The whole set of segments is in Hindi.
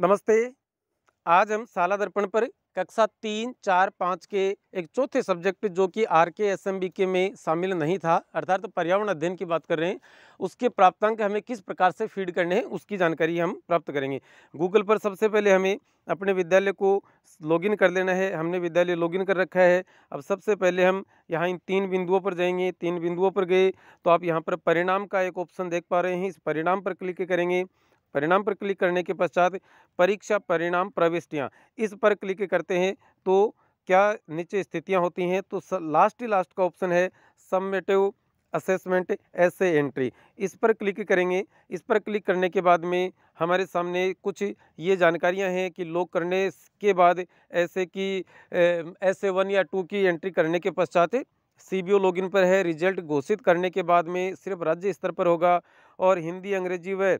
नमस्ते आज हम शाला दर्पण पर कक्षा तीन चार पाँच के एक चौथे सब्जेक्ट जो कि आर के एस एम बी के में शामिल नहीं था अर्थात तो पर्यावरण अध्ययन की बात कर रहे हैं उसके प्राप्तांक हमें किस प्रकार से फीड करने हैं उसकी जानकारी हम प्राप्त करेंगे गूगल पर सबसे पहले हमें अपने विद्यालय को लॉगिन कर लेना है हमने विद्यालय लॉगिन कर रखा है अब सबसे पहले हम यहाँ इन तीन बिंदुओं पर जाएंगे तीन बिंदुओं पर गए तो आप यहाँ पर परिणाम का एक ऑप्शन देख पा रहे हैं इस परिणाम पर क्लिक करेंगे परिणाम पर क्लिक करने के पश्चात परीक्षा परिणाम प्रविष्टियाँ इस पर क्लिक करते हैं तो क्या नीचे स्थितियाँ होती हैं तो लास्ट ही लास्ट का ऑप्शन है सबमेटिव असेसमेंट ऐसे एंट्री इस पर क्लिक करेंगे इस पर क्लिक करने के बाद में हमारे सामने कुछ ये जानकारियां हैं कि लोग करने के बाद ऐसे कि ऐसे वन या टू की एंट्री करने के पश्चात सी बी लॉगिन पर है रिजल्ट घोषित करने के बाद में सिर्फ राज्य स्तर पर होगा और हिंदी अंग्रेजी व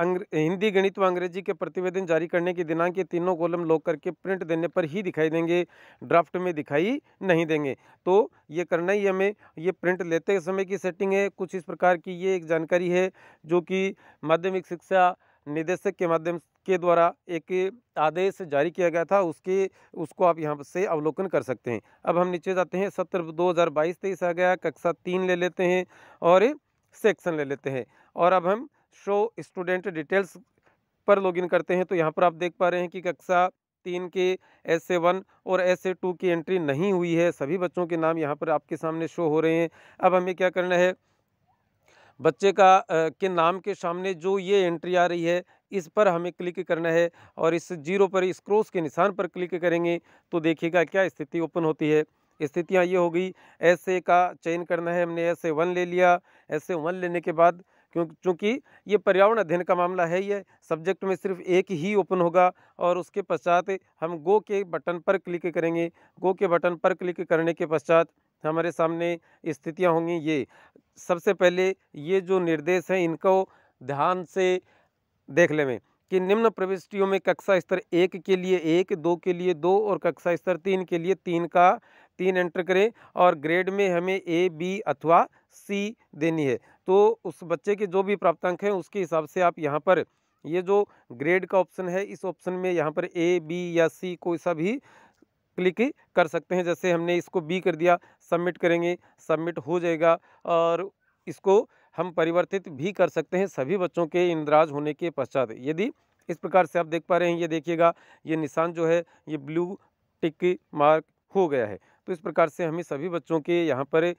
हिंदी गणित व अंग्रेजी के प्रतिवेदन जारी करने की दिनांक के तीनों कॉलम लॉक करके प्रिंट देने पर ही दिखाई देंगे ड्राफ्ट में दिखाई नहीं देंगे तो ये करना ही हमें ये प्रिंट लेते समय की सेटिंग है कुछ इस प्रकार की ये एक जानकारी है जो कि माध्यमिक शिक्षा निदेशक के माध्यम के द्वारा एक आदेश जारी किया गया था उसके उसको आप यहाँ से अवलोकन कर सकते हैं अब हम नीचे जाते हैं सत्र दो हज़ार बाईस तेईस आ गया कक्षा तीन ले लेते हैं और सेक्शन ले लेते हैं और अब हम शो स्टूडेंट डिटेल्स पर लॉगिन करते हैं तो यहाँ पर आप देख पा रहे हैं कि कक्षा तीन के एस ए वन और एस ए टू की एंट्री नहीं हुई है सभी बच्चों के नाम यहाँ पर आपके सामने शो हो रहे हैं अब हमें क्या करना है बच्चे का के नाम के सामने जो ये एंट्री आ रही है इस पर हमें क्लिक करना है और इस जीरो पर इस क्रॉस के निशान पर क्लिक करेंगे तो देखिएगा क्या स्थिति ओपन होती है स्थितियाँ ये हो गई एस ए का चयन करना है हमने एस ए वन ले लिया एस ए वन लेने के बाद क्यों चूँकि ये पर्यावरण अध्ययन का मामला है ये सब्जेक्ट में सिर्फ एक ही ओपन होगा और उसके पश्चात हम गो के बटन पर क्लिक करेंगे गो के बटन पर क्लिक करने के पश्चात हमारे सामने स्थितियाँ होंगी ये सबसे पहले ये जो निर्देश हैं इनको ध्यान से देख लेवें कि निम्न प्रविष्टियों में कक्षा स्तर एक के लिए एक दो के लिए दो और कक्षा स्तर तीन के लिए तीन का तीन एंटर करें और ग्रेड में हमें ए बी अथवा सी देनी है तो उस बच्चे के जो भी प्राप्तांक हैं उसके हिसाब से आप यहाँ पर ये जो ग्रेड का ऑप्शन है इस ऑप्शन में यहाँ पर ए बी या सी कोई सा भी क्लिक कर सकते हैं जैसे हमने इसको बी कर दिया सबमिट करेंगे सबमिट हो जाएगा और इसको हम परिवर्तित भी कर सकते हैं सभी बच्चों के इंद्राज होने के पश्चात यदि इस प्रकार से आप देख पा रहे हैं ये देखिएगा ये निशान जो है ये ब्लू टिक मार्क हो गया है तो इस प्रकार से हमें सभी बच्चों के यहाँ पर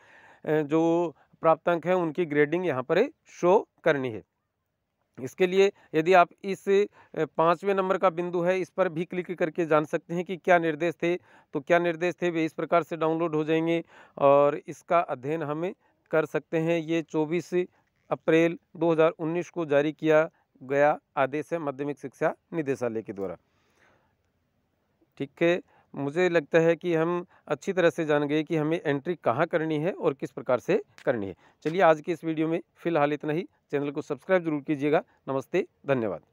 जो प्राप्तांक हैं उनकी ग्रेडिंग यहाँ पर शो करनी है इसके लिए यदि आप इस पाँचवें नंबर का बिंदु है इस पर भी क्लिक करके जान सकते हैं कि क्या निर्देश थे तो क्या निर्देश थे वे इस प्रकार से डाउनलोड हो जाएंगे और इसका अध्ययन हमें कर सकते हैं ये चौबीस अप्रैल 2019 को जारी किया गया आदेश है माध्यमिक शिक्षा निदेशालय के द्वारा ठीक है मुझे लगता है कि हम अच्छी तरह से जान गए कि हमें एंट्री कहाँ करनी है और किस प्रकार से करनी है चलिए आज के इस वीडियो में फ़िलहाल इतना ही चैनल को सब्सक्राइब जरूर कीजिएगा नमस्ते धन्यवाद